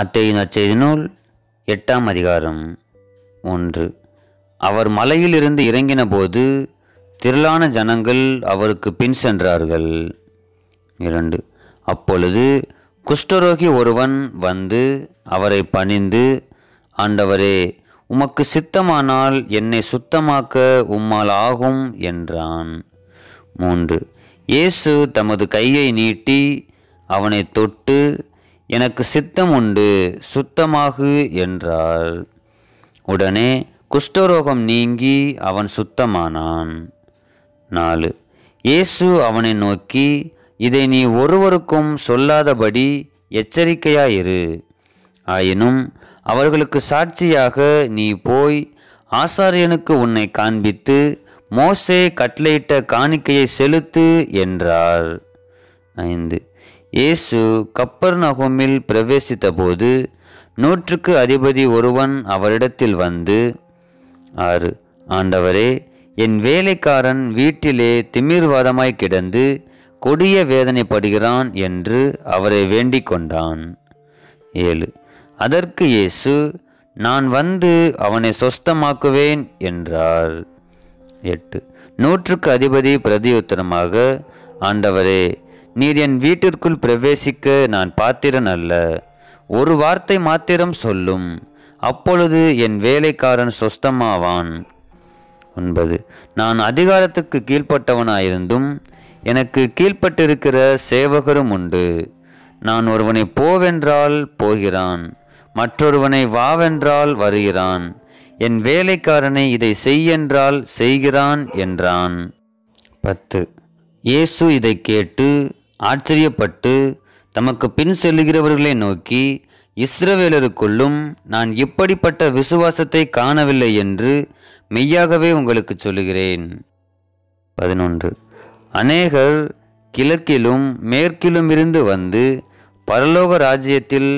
மத்திய நற்செய்தி நூல் எட்டாம் அதிகாரம் ஒன்று அவர் மலையிலிருந்து இறங்கின போது திரளான ஜனங்கள் அவருக்கு பின் சென்றார்கள் இரண்டு அப்பொழுது குஷ்டரோகி ஒருவன் வந்து அவரை பணிந்து ஆண்டவரே உமக்கு சித்தமானால் என்னை சுத்தமாக்க உம்மால் ஆகும் என்றான் மூன்று இயேசு தமது கையை நீட்டி அவனை தொட்டு எனக்கு சித்தம் உண்டு சுத்தமாகு என்றாள் உடனே குஷ்டரோகம் நீங்கி அவன் சுத்தமானான் நாலு இயேசு அவனை நோக்கி இதை நீ ஒருவருக்கும் சொல்லாதபடி எச்சரிக்கையாயிரு ஆயினும் அவர்களுக்கு சாட்சியாக நீ போய் ஆசாரியனுக்கு உன்னை காண்பித்து மோசே கட்லையிட்ட காணிக்கையை செலுத்து என்றார் ஐந்து இயேசு கப்பர் நகோமில் பிரவேசித்தபோது நூற்றுக்கு அதிபதி ஒருவன் அவரிடத்தில் வந்து ஆறு ஆண்டவரே என் வேலைக்காரன் வீட்டிலே திமிர்வாதமாய் கிடந்து கொடிய வேதனைப்படுகிறான் என்று அவரை வேண்டிக் கொண்டான் ஏழு அதற்கு இயேசு நான் வந்து அவனை சொஸ்தமாக்குவேன் என்றார் எட்டு நூற்றுக்கு அதிபதி பிரதியுத்தரமாக ஆண்டவரே நீர் என் வீட்டிற்குள் பிரவேசிக்க நான் பாத்திரன் அல்ல ஒரு வார்த்தை மாத்திரம் சொல்லும் அப்பொழுது என் வேலைக்காரன் சொஸ்தமாவான் ஒன்பது நான் அதிகாரத்துக்கு கீழ்ப்பட்டவனாயிருந்தும் எனக்கு கீழ்ப்பட்டிருக்கிற சேவகரும் உண்டு நான் ஒருவனை போவென்றால் போகிறான் மற்றொருவனை வாவென்றால் வருகிறான் என் வேலைக்காரனை இதை செய்யென்றால் செய்கிறான் என்றான் பத்து இயேசு இதை கேட்டு ஆச்சரியப்பட்டு தமக்கு பின் செல்லுகிறவர்களை நோக்கி இஸ்ரவேலருக்குள்ளும் நான் இப்படிப்பட்ட விசுவாசத்தை காணவில்லை என்று மெய்யாகவே உங்களுக்கு சொல்லுகிறேன் பதினொன்று அநேகர் கிழக்கிலும் மேற்கிலும் இருந்து வந்து பரலோக ராஜ்யத்தில்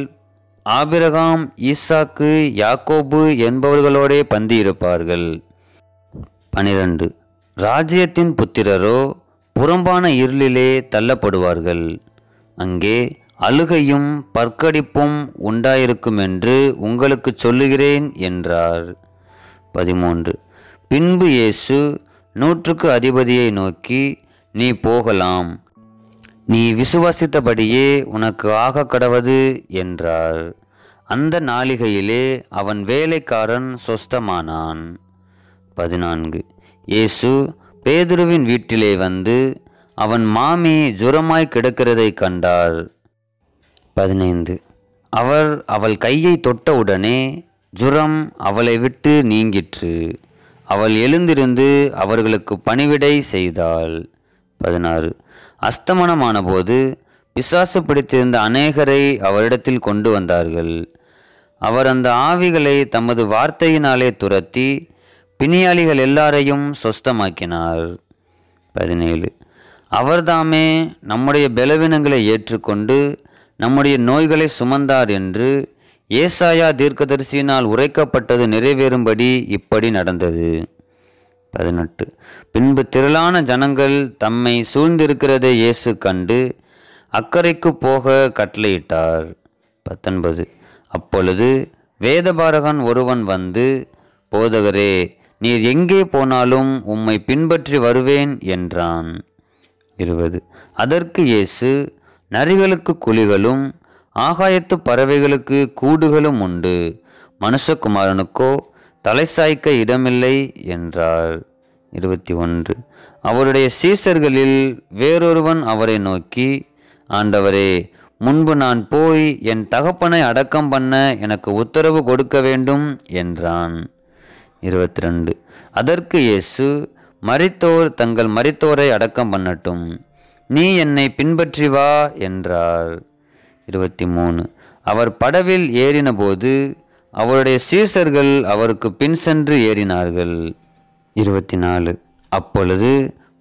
ஆபிரகாம் ஈசாக்கு யாக்கோபு என்பவர்களோடே பந்தியிருப்பார்கள் பனிரெண்டு ராஜ்யத்தின் புத்திரரோ புறம்பான இருளிலே தள்ளப்படுவார்கள் அங்கே அழுகையும் பற்கடிப்பும் உண்டாயிருக்கும் என்று உங்களுக்கு சொல்லுகிறேன் என்றார் பதிமூன்று பின்பு இயேசு நூற்றுக்கு அதிபதியை நோக்கி நீ போகலாம் நீ விசுவாசித்தபடியே உனக்கு ஆக கடவது என்றார் அந்த நாளிகையிலே அவன் வேலைக்காரன் சொஸ்தமானான் பதினான்கு இயேசு பேதுருவின் வீட்டிலே வந்து அவன் மாமி ஜுரமாய் கிடக்கிறதை கண்டார் பதினைந்து அவர் அவள் கையை தொட்டவுடனே ஜுரம் அவளை விட்டு நீங்கிற்று அவள் எழுந்திருந்து அவர்களுக்கு பணிவிடை செய்தாள் பதினாறு அஸ்தமனமான போது பிசாசு பிடித்திருந்த அநேகரை அவரிடத்தில் கொண்டு வந்தார்கள் அவர் அந்த ஆவிகளை தமது வார்த்தையினாலே துரத்தி பிணியாளிகள் எல்லாரையும் சொஸ்தமாக்கினார் பதினேழு அவர்தாமே நம்முடைய பலவீனங்களை ஏற்றுக்கொண்டு நம்முடைய நோய்களை சுமந்தார் என்று ஏசாயா தீர்க்கதரிசியினால் உரைக்கப்பட்டது நிறைவேறும்படி இப்படி நடந்தது பதினெட்டு பின்பு திரளான ஜனங்கள் தம்மை சூழ்ந்திருக்கிறதை இயேசு கண்டு அக்கறைக்கு போக கட்டளையிட்டார் பத்தொன்பது அப்பொழுது வேதபாரகன் ஒருவன் வந்து போதகரே நீர் எங்கே போனாலும் உம்மை பின்பற்றி வருவேன் என்றான் இருபது அதற்கு இயேசு நரிகளுக்கு குழிகளும் ஆகாயத்து பறவைகளுக்கு கூடுகளும் உண்டு மனுஷகுமாரனுக்கோ தலை சாய்க்க இடமில்லை என்றார் இருபத்தி ஒன்று அவருடைய சீசர்களில் வேறொருவன் அவரை நோக்கி ஆண்டவரே முன்பு நான் போய் என் தகப்பனை அடக்கம் பண்ண எனக்கு உத்தரவு கொடுக்க வேண்டும் என்றான் இருபத்தி ரெண்டு அதற்கு இயேசு மறித்தோர் தங்கள் மறித்தோரை அடக்கம் பண்ணட்டும் நீ என்னை பின்பற்றி வா என்றார் இருபத்தி மூணு அவர் படவில் ஏறினபோது அவருடைய சீசர்கள் அவருக்கு பின் சென்று ஏறினார்கள் இருபத்தி நாலு அப்பொழுது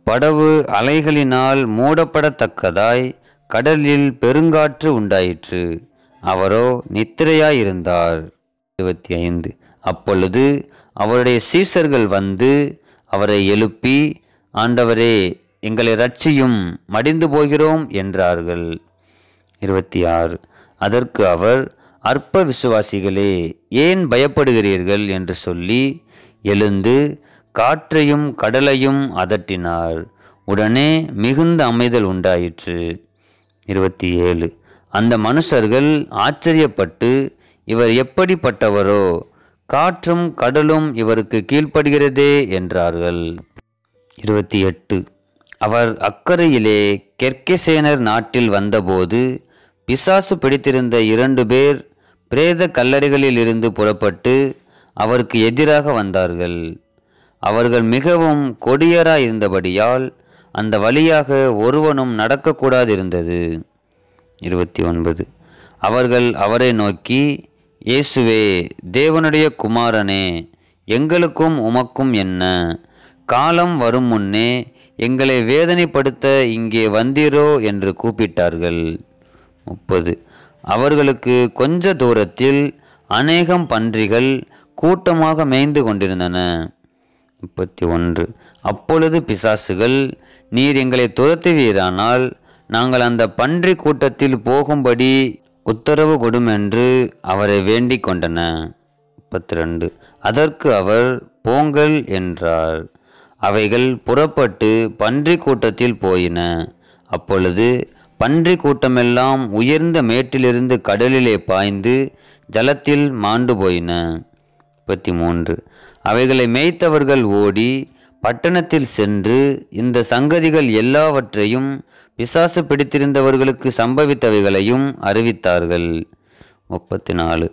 படவு அலைகளினால் மூடப்படத்தக்கதாய் கடலில் பெருங்காற்று உண்டாயிற்று அவரோ நித்திரையாயிருந்தார் இருபத்தி ஐந்து அப்பொழுது அவருடைய சீசர்கள் வந்து அவரை எழுப்பி ஆண்டவரே எங்களை ரட்சியும் மடிந்து போகிறோம் என்றார்கள் இருபத்தி ஆறு அதற்கு அவர் அற்ப விசுவாசிகளே ஏன் பயப்படுகிறீர்கள் என்று சொல்லி எழுந்து காற்றையும் கடலையும் அதட்டினார் உடனே மிகுந்த அமைதல் உண்டாயிற்று இருபத்தி ஏழு அந்த மனுஷர்கள் ஆச்சரியப்பட்டு இவர் எப்படிப்பட்டவரோ காற்றும் கடலும் இவருக்கு கீழ்ப்படுகிறதே என்றார்கள் இருபத்தி எட்டு அவர் அக்கறையிலே கெர்கிசேனர் நாட்டில் வந்தபோது பிசாசு பிடித்திருந்த இரண்டு பேர் பிரேத கல்லறைகளில் இருந்து புறப்பட்டு அவருக்கு எதிராக வந்தார்கள் அவர்கள் மிகவும் கொடியராயிருந்தபடியால் அந்த வழியாக ஒருவனும் நடக்கக்கூடாதிருந்தது இருபத்தி ஒன்பது அவர்கள் அவரை நோக்கி இயேசுவே தேவனுடைய குமாரனே எங்களுக்கும் உமக்கும் என்ன காலம் வரும் முன்னே எங்களை வேதனைப்படுத்த இங்கே வந்தீரோ என்று கூப்பிட்டார்கள் முப்பது அவர்களுக்கு கொஞ்ச தூரத்தில் அநேகம் பன்றிகள் கூட்டமாக மேய்ந்து கொண்டிருந்தன முப்பத்தி ஒன்று அப்பொழுது பிசாசுகள் நீர் எங்களை துரத்துவீரானால் நாங்கள் அந்த பன்றி கூட்டத்தில் போகும்படி உத்தரவு கொடுமென்று அவரை வேண்டிக் கொண்டன முப்பத்தி ரெண்டு அதற்கு அவர் போங்கள் என்றார் அவைகள் புறப்பட்டு பன்றி கூட்டத்தில் போயின அப்பொழுது பன்றி கூட்டமெல்லாம் உயர்ந்த மேட்டிலிருந்து கடலிலே பாய்ந்து ஜலத்தில் மாண்டு போயின முப்பத்தி மூன்று அவைகளை மேய்த்தவர்கள் ஓடி பட்டணத்தில் சென்று இந்த சங்கதிகள் எல்லாவற்றையும் பிசாசு பிடித்திருந்தவர்களுக்கு சம்பவித்தவைகளையும் அறிவித்தார்கள் முப்பத்தி நாலு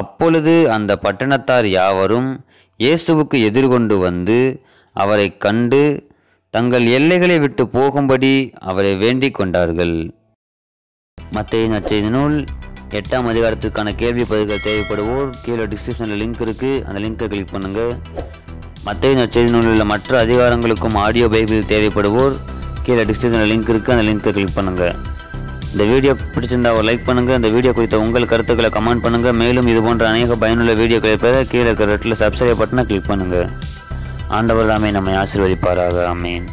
அப்பொழுது அந்த பட்டணத்தார் யாவரும் இயேசுவுக்கு எதிர்கொண்டு வந்து அவரை கண்டு தங்கள் எல்லைகளை விட்டு போகும்படி அவரை வேண்டிக் கொண்டார்கள் மத்திய நற்செய்தி நூல் எட்டாம் அதிகாரத்துக்கான கேள்வி பதில்கள் தேவைப்படுவோர் கீழே டிஸ்கிரிப்ஷனில் லிங்க் இருக்குது அந்த லிங்க்கை கிளிக் பண்ணுங்கள் மத்திய நச்செய்தியில் உள்ள மற்ற அதிகாரங்களுக்கும் ஆடியோ பைபிள் தேவைப்படுவோர் கீழே டிஸ்கிரிப்ஷனில் லிங்க் இருக்குது அந்த லிங்க்கை கிளிக் பண்ணுங்கள் இந்த வீடியோ பிடிச்சிருந்தா ஒரு லைக் பண்ணுங்கள் இந்த வீடியோ குறித்த உங்கள் கருத்துக்களை கமெண்ட் பண்ணுங்கள் மேலும் இது போன்ற அநேக பயனுள்ள வீடியோக்களை பெற கீழே இருக்கிற ரெட்டில் சப்ஸ்கிரைப் பட்டனை கிளிக் பண்ணுங்கள் ஆண்டவர் தாமே நம்மை ஆசீர்வதிப்பாராக அமேன்